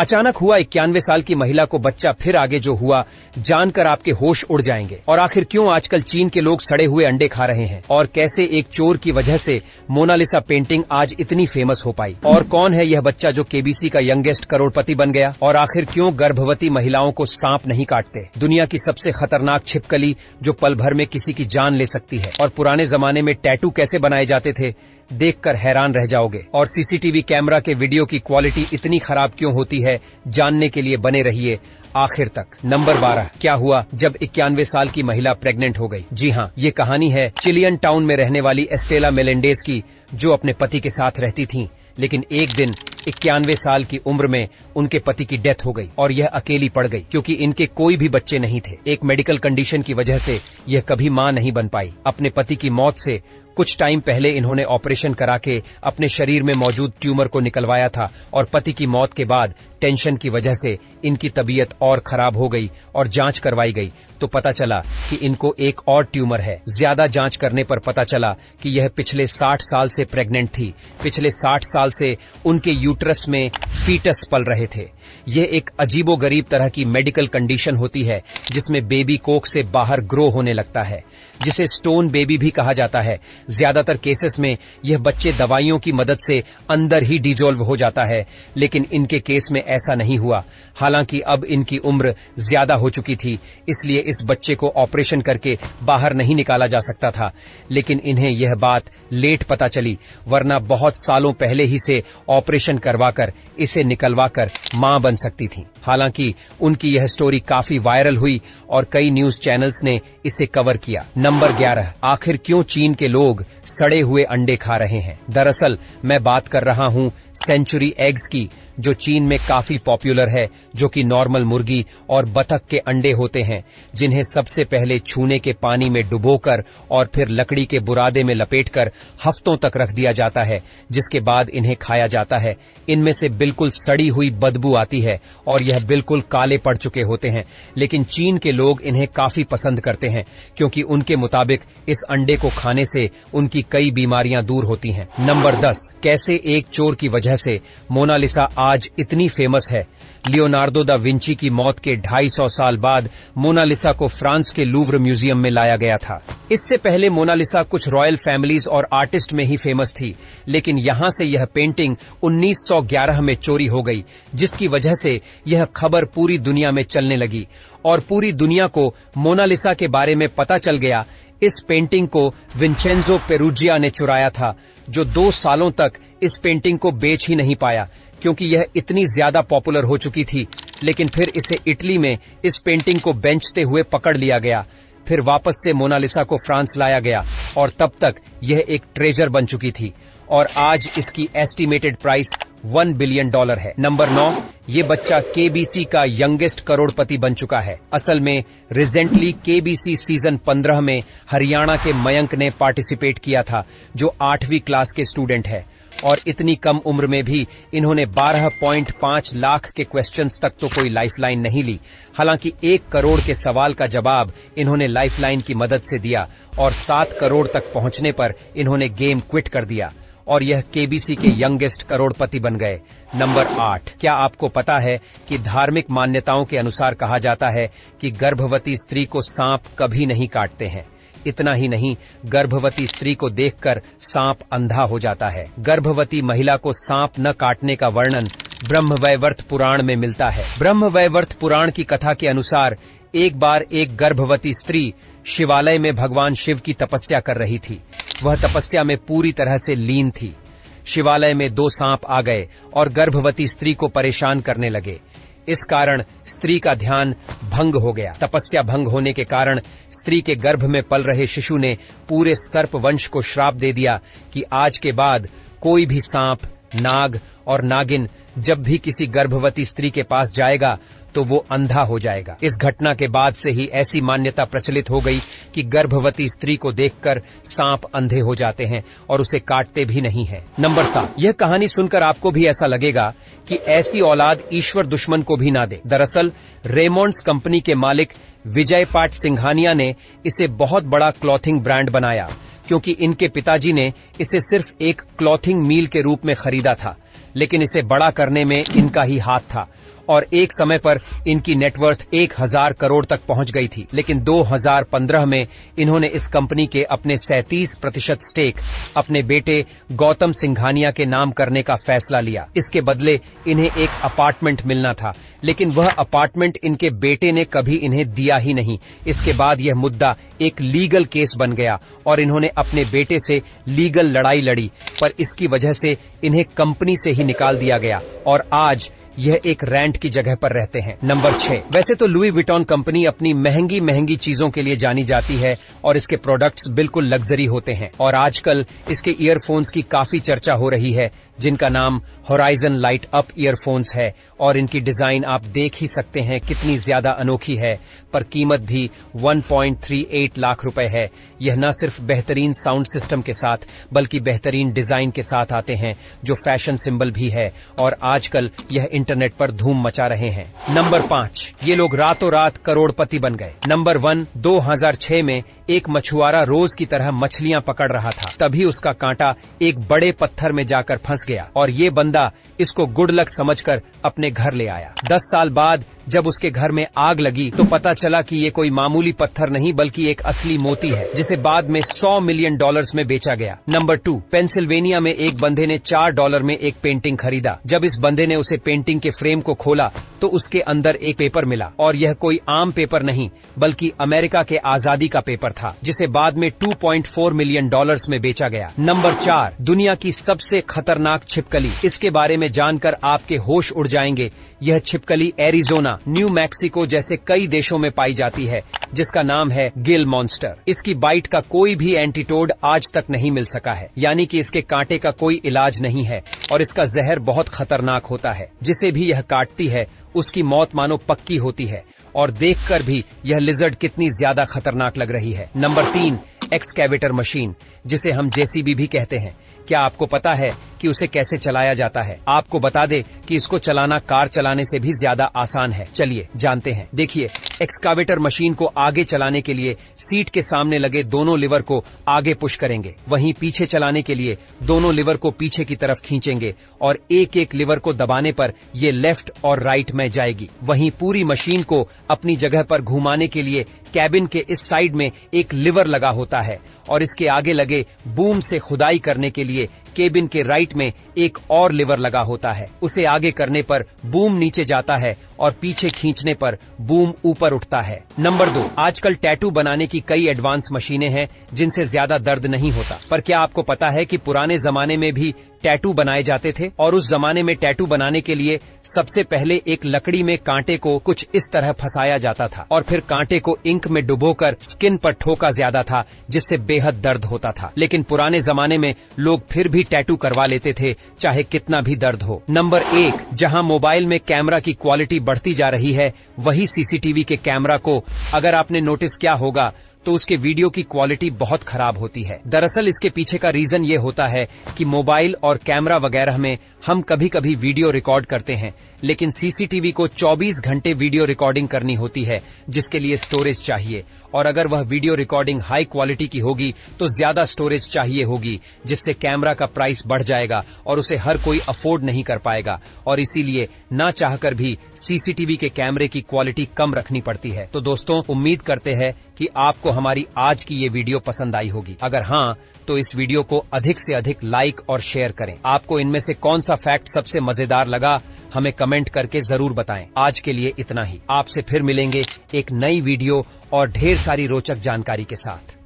अचानक हुआ इक्यानवे साल की महिला को बच्चा फिर आगे जो हुआ जानकर आपके होश उड़ जाएंगे और आखिर क्यों आजकल चीन के लोग सड़े हुए अंडे खा रहे हैं और कैसे एक चोर की वजह से मोनालिसा पेंटिंग आज इतनी फेमस हो पाई और कौन है यह बच्चा जो केबीसी का यंगेस्ट करोड़पति बन गया और आखिर क्यों गर्भवती महिलाओं को सांप नहीं काटते दुनिया की सबसे खतरनाक छिपकली जो पल भर में किसी की जान ले सकती है और पुराने जमाने में टैटू कैसे बनाए जाते थे देखकर हैरान रह जाओगे और सीसीटीवी कैमरा के वीडियो की क्वालिटी इतनी खराब क्यों होती है जानने के लिए बने रहिए आखिर तक नंबर बारह क्या हुआ जब इक्यानवे साल की महिला प्रेग्नेंट हो गई जी हाँ ये कहानी है चिलियन टाउन में रहने वाली एस्टेला मेलेंडेज की जो अपने पति के साथ रहती थी लेकिन एक दिन इक्यानवे साल की उम्र में उनके पति की डेथ हो गई और यह अकेली पड़ गई क्योंकि इनके कोई भी बच्चे नहीं थे एक मेडिकल कंडीशन की वजह से यह कभी मां नहीं बन पाई अपने पति की मौत से कुछ टाइम पहले इन्होंने ऑपरेशन करा के अपने शरीर में मौजूद ट्यूमर को निकलवाया था और पति की मौत के बाद टेंशन की वजह से इनकी तबीयत और खराब हो गई और जांच करवाई गई तो पता चला कि इनको एक और ट्यूमर है ज्यादा जांच करने पर पता चला कि यह पिछले 60 साल से प्रेग्नेंट थी पिछले 60 साल से उनके यूट्रस में फीटस पल रहे थे यह एक अजीबो गरीब तरह की मेडिकल कंडीशन होती है जिसमें बेबी कोक से बाहर ग्रो होने लगता है जिसे स्टोन बेबी भी कहा जाता है ज्यादातर केसेस में यह बच्चे दवाइयों की मदद से अंदर ही डिजोल्व हो जाता है लेकिन इनके केस में ऐसा नहीं हुआ हालांकि अब इनकी उम्र ज्यादा हो चुकी थी इसलिए इस बच्चे को ऑपरेशन करके बाहर नहीं निकाला जा सकता था लेकिन इन्हें यह बात लेट पता चली वरना बहुत सालों पहले ही से ऑपरेशन करवाकर इसे निकलवाकर मां बन सकती थी हालांकि उनकी यह स्टोरी काफी वायरल हुई और कई न्यूज चैनल्स ने इसे कवर किया नंबर ग्यारह आखिर क्यों चीन के लोग सड़े हुए अंडे खा रहे हैं दरअसल मैं बात कर रहा हूँ सेंचुरी एग्स की जो चीन में काफी पॉपुलर है जो कि नॉर्मल मुर्गी और बतख के अंडे होते हैं जिन्हें सबसे पहले छूने के पानी में डुबोकर और फिर लकड़ी के बुरादे में लपेटकर हफ्तों तक रख दिया जाता है जिसके बाद इन्हें खाया जाता है इनमें से बिल्कुल सड़ी हुई बदबू आती है और यह बिल्कुल काले पड़ चुके होते हैं लेकिन चीन के लोग इन्हें काफी पसंद करते हैं क्योंकि उनके मुताबिक इस अंडे को खाने से उनकी कई बीमारियां दूर होती हैं नंबर दस कैसे एक चोर की वजह से मोनालिसा आज इतनी फेमस है लियोनार्डो दा विंची की मौत के 250 साल बाद मोनालिसा को फ्रांस के लूवर म्यूजियम में लाया गया था इससे पहले मोनालिसा कुछ रॉयल फैमिलीज और आर्टिस्ट में ही फेमस थी लेकिन यहाँ से यह पेंटिंग 1911 में चोरी हो गई जिसकी वजह से यह खबर पूरी दुनिया में चलने लगी और पूरी दुनिया को मोनालिसा के बारे में पता चल गया इस पेंटिंग को विंचेंजो पेरूजिया ने चुराया था जो दो सालों तक इस पेंटिंग को बेच ही नहीं पाया क्योंकि यह इतनी ज्यादा पॉपुलर हो चुकी थी लेकिन फिर इसे इटली में इस पेंटिंग को बेंचते हुए पकड़ लिया गया फिर वापस से मोनालिसा को फ्रांस लाया गया और तब तक यह एक ट्रेजर बन चुकी थी और आज इसकी estimated price one billion dollar है नंबर नौ ये बच्चा केबीसी का यंगेस्ट करोड़पति बन चुका है असल में रिसेंटली केबीसी सीजन 15 में हरियाणा के मयंक ने पार्टिसिपेट किया था जो आठवीं क्लास के स्टूडेंट है और इतनी कम उम्र में भी इन्होंने 12.5 लाख के क्वेश्चंस तक तो कोई लाइफलाइन नहीं ली हालांकि एक करोड़ के सवाल का जवाब इन्होंने लाइफलाइन की मदद से दिया और सात करोड़ तक पहुंचने पर इन्होंने गेम क्विट कर दिया और यह केबीसी के यंगेस्ट करोड़पति बन गए नंबर आठ क्या आपको पता है कि धार्मिक मान्यताओं के अनुसार कहा जाता है कि गर्भवती स्त्री को सांप कभी नहीं काटते हैं इतना ही नहीं गर्भवती स्त्री को देखकर सांप अंधा हो जाता है गर्भवती महिला को सांप न काटने का वर्णन ब्रह्म वैवर्थ पुराण में मिलता है ब्रह्म पुराण की कथा के अनुसार एक बार एक गर्भवती स्त्री शिवालय में भगवान शिव की तपस्या कर रही थी वह तपस्या में पूरी तरह से लीन थी शिवालय में दो सांप आ गए और गर्भवती स्त्री को परेशान करने लगे इस कारण स्त्री का ध्यान भंग हो गया तपस्या भंग होने के कारण स्त्री के गर्भ में पल रहे शिशु ने पूरे सर्प वंश को श्राप दे दिया कि आज के बाद कोई भी सांप नाग और नागिन जब भी किसी गर्भवती स्त्री के पास जाएगा तो वो अंधा हो जाएगा इस घटना के बाद से ही ऐसी मान्यता प्रचलित हो गई कि गर्भवती स्त्री को देखकर सांप अंधे हो जाते हैं और उसे काटते भी नहीं है नंबर सात यह कहानी सुनकर आपको भी ऐसा लगेगा कि ऐसी औलाद ईश्वर दुश्मन को भी ना दे दरअसल रेमोन्ड्स कंपनी के मालिक विजय पाठ सिंघानिया ने इसे बहुत बड़ा क्लॉथिंग ब्रांड बनाया क्योंकि इनके पिताजी ने इसे सिर्फ एक क्लॉथिंग मील के रूप में खरीदा था लेकिन इसे बड़ा करने में इनका ही हाथ था और एक समय पर इनकी नेटवर्थ एक हजार करोड़ तक पहुंच गई थी लेकिन 2015 में इन्होंने इस कंपनी के अपने सैतीस प्रतिशत स्टेक अपने बेटे गौतम सिंघानिया के नाम करने का फैसला लिया इसके बदले इन्हें एक अपार्टमेंट मिलना था लेकिन वह अपार्टमेंट इनके बेटे ने कभी इन्हें दिया ही नहीं इसके बाद यह मुद्दा एक लीगल केस बन गया और इन्होंने अपने बेटे से लीगल लड़ाई लड़ी पर इसकी वजह से इन्हें कंपनी से ही निकाल दिया गया और आज यह एक रेंट की जगह पर रहते हैं नंबर छह वैसे तो लुई विटॉन कंपनी अपनी महंगी महंगी चीजों के लिए जानी जाती है और इसके प्रोडक्ट्स बिल्कुल लग्जरी होते हैं और आजकल इसके ईयरफोन्स की काफी चर्चा हो रही है जिनका नाम होराइजन लाइट अप ईयरफोन्स है और इनकी डिजाइन आप देख ही सकते हैं कितनी ज्यादा अनोखी है पर कीमत भी 1.38 लाख रुपए है यह न सिर्फ बेहतरीन साउंड सिस्टम के साथ बल्कि बेहतरीन डिजाइन के साथ आते हैं जो फैशन सिंबल भी है और आजकल यह इंटरनेट पर धूम मचा रहे हैं नंबर पाँच ये लोग रातों रात करोड़पति बन गए नंबर वन 2006 में एक मछुआरा रोज की तरह मछलियां पकड़ रहा था तभी उसका कांटा एक बड़े पत्थर में जाकर फंस गया और ये बंदा इसको गुड लक समझ अपने घर ले आया दस साल बाद जब उसके घर में आग लगी तो पता चला कि ये कोई मामूली पत्थर नहीं बल्कि एक असली मोती है जिसे बाद में 100 मिलियन डॉलर्स में बेचा गया नंबर टू पेंसिल्वेनिया में एक बंदे ने चार डॉलर में एक पेंटिंग खरीदा जब इस बंदे ने उसे पेंटिंग के फ्रेम को खोला तो उसके अंदर एक पेपर मिला और यह कोई आम पेपर नहीं बल्कि अमेरिका के आजादी का पेपर था जिसे बाद में 2.4 मिलियन डॉलर्स में बेचा गया नंबर चार दुनिया की सबसे खतरनाक छिपकली इसके बारे में जानकर आपके होश उड़ जाएंगे यह छिपकली एरिजोना दुर्घटना न्यू मैक्सिको जैसे कई देशों में पाई जाती है जिसका नाम है गिल मॉन्स्टर इसकी बाइट का कोई भी एंटीटोड आज तक नहीं मिल सका है यानी कि इसके कांटे का कोई इलाज नहीं है और इसका जहर बहुत खतरनाक होता है जिसे भी यह काटती है उसकी मौत मानो पक्की होती है और देखकर भी यह लिजर्ड कितनी ज्यादा खतरनाक लग रही है नंबर तीन एक्सकेवेटर मशीन जिसे हम जेसीबी भी कहते हैं क्या आपको पता है कि उसे कैसे चलाया जाता है आपको बता दे कि इसको चलाना कार चलाने से भी ज्यादा आसान है चलिए जानते हैं देखिए एक्सकावेटर मशीन को आगे चलाने के लिए सीट के सामने लगे दोनों लिवर को आगे पुश करेंगे वहीं पीछे चलाने के लिए दोनों लिवर को पीछे की तरफ खींचेंगे और एक एक लिवर को दबाने पर ये लेफ्ट और राइट में जाएगी वहीं पूरी मशीन को अपनी जगह पर घुमाने के लिए कैबिन के इस साइड में एक लिवर लगा होता है और इसके आगे लगे बूम से खुदाई करने के लिए केबिन के राइट में एक और लिवर लगा होता है उसे आगे करने पर बूम नीचे जाता है और पीछे खींचने पर बूम ऊपर बुखार उठता है नंबर दो आजकल टैटू बनाने की कई एडवांस मशीनें हैं जिनसे ज्यादा दर्द नहीं होता पर क्या आपको पता है कि पुराने जमाने में भी टैटू बनाए जाते थे और उस जमाने में टैटू बनाने के लिए सबसे पहले एक लकड़ी में कांटे को कुछ इस तरह फंसाया जाता था और फिर कांटे को इंक में डुबोकर स्किन पर ठोका ज्यादा था जिससे बेहद दर्द होता था लेकिन पुराने जमाने में लोग फिर भी टैटू करवा लेते थे चाहे कितना भी दर्द हो नंबर एक जहाँ मोबाइल में कैमरा की क्वालिटी बढ़ती जा रही है वही सीसीटीवी के कैमरा को अगर आपने नोटिस क्या होगा तो उसके वीडियो की क्वालिटी बहुत खराब होती है दरअसल इसके पीछे का रीजन ये होता है कि मोबाइल और कैमरा वगैरह में हम कभी कभी वीडियो रिकॉर्ड करते हैं लेकिन सीसीटीवी को 24 घंटे वीडियो रिकॉर्डिंग करनी होती है जिसके लिए स्टोरेज चाहिए और अगर वह वीडियो रिकॉर्डिंग हाई क्वालिटी की होगी तो ज्यादा स्टोरेज चाहिए होगी जिससे कैमरा का प्राइस बढ़ जाएगा और उसे हर कोई अफोर्ड नहीं कर पाएगा और इसीलिए ना चाहकर भी सीसीटीवी के कैमरे की क्वालिटी कम रखनी पड़ती है तो दोस्तों उम्मीद करते हैं कि आपको हमारी आज की ये वीडियो पसंद आई होगी अगर हाँ तो इस वीडियो को अधिक से अधिक लाइक और शेयर करें आपको इनमें से कौन सा फैक्ट सबसे मजेदार लगा हमें कमेंट करके जरूर बताएं आज के लिए इतना ही आपसे फिर मिलेंगे एक नई वीडियो और ढेर सारी रोचक जानकारी के साथ